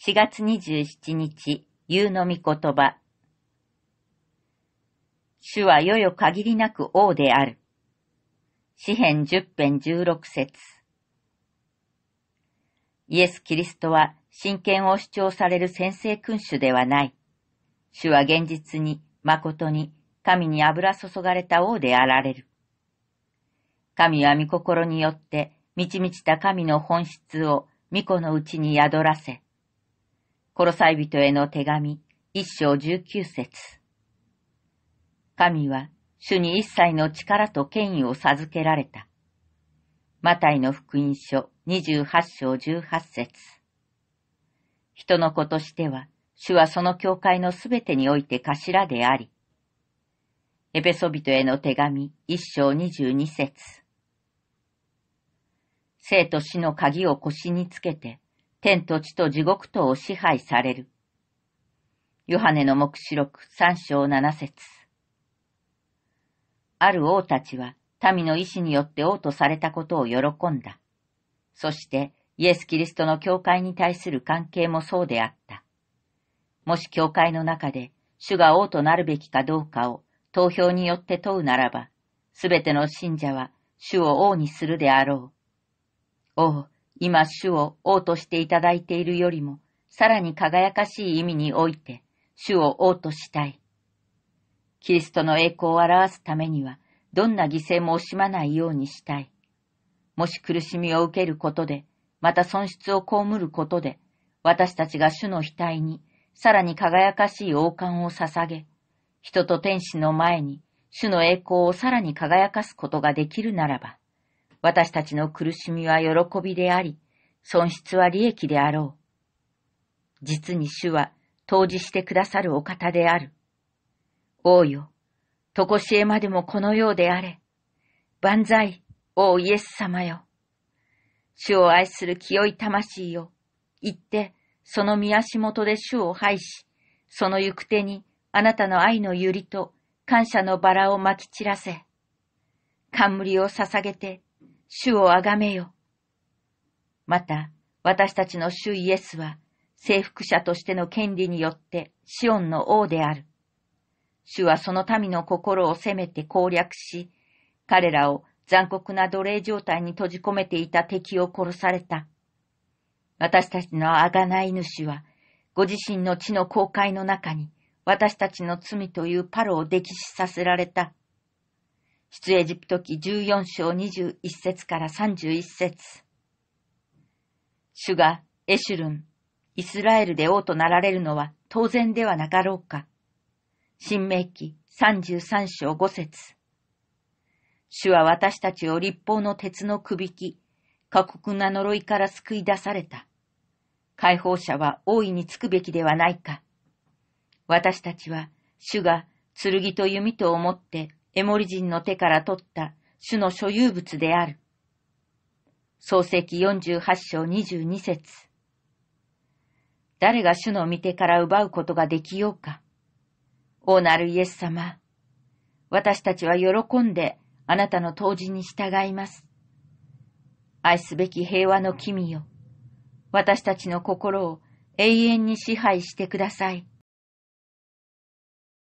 4月27日、夕の御言葉。主はよよ限りなく王である。詩篇10編16節イエス・キリストは真剣を主張される先制君主ではない。主は現実に、誠に、神に油注がれた王であられる。神は御心によって、満ち満ちた神の本質を御子のうちに宿らせ、殺さい人への手紙、一章十九節。神は、主に一切の力と権威を授けられた。マタイの福音書二十八章十八節。人の子としては、主はその教会のすべてにおいて頭であり、エペソビトへの手紙一章二十二節。生と死の鍵を腰につけて、天と地と地獄とを支配される。ヨハネの目視録三章七節ある王たちは民の意志によって王とされたことを喜んだ。そしてイエス・キリストの教会に対する関係もそうであった。もし教会の中で主が王となるべきかどうかを投票によって問うならば、すべての信者は主を王にするであろう。王、今主を王としていただいているよりも、さらに輝かしい意味において、主を王としたい。キリストの栄光を表すためには、どんな犠牲も惜しまないようにしたい。もし苦しみを受けることで、また損失を被ることで、私たちが主の額に、さらに輝かしい王冠を捧げ、人と天使の前に、主の栄光をさらに輝かすことができるならば、私たちの苦しみは喜びであり、損失は利益であろう。実に主は当時してくださるお方である。王よ、とこしえまでもこのようであれ。万歳、王イエス様よ。主を愛する清い魂よ。行って、その宮足元で主を拝し、その行く手にあなたの愛のゆりと感謝のバラをまき散らせ。冠を捧げて、主をあがめよ。また、私たちの主イエスは、征服者としての権利によってシオンの王である。主はその民の心を責めて攻略し、彼らを残酷な奴隷状態に閉じ込めていた敵を殺された。私たちの贖い主は、ご自身の地の公開の中に、私たちの罪というパロを溺死させられた。出エジプト記14章21節から31節主がエシュルン、イスラエルで王となられるのは当然ではなかろうか。新明記33章5節主は私たちを立法の鉄のくびき、過酷な呪いから救い出された。解放者は大いにつくべきではないか。私たちは主が剣と弓と思ってエモリ人の手から取った種の所有物である。創世記48章22節誰が主の御手から奪うことができようか。王なるイエス様、私たちは喜んであなたの当時に従います。愛すべき平和の君よ、私たちの心を永遠に支配してください。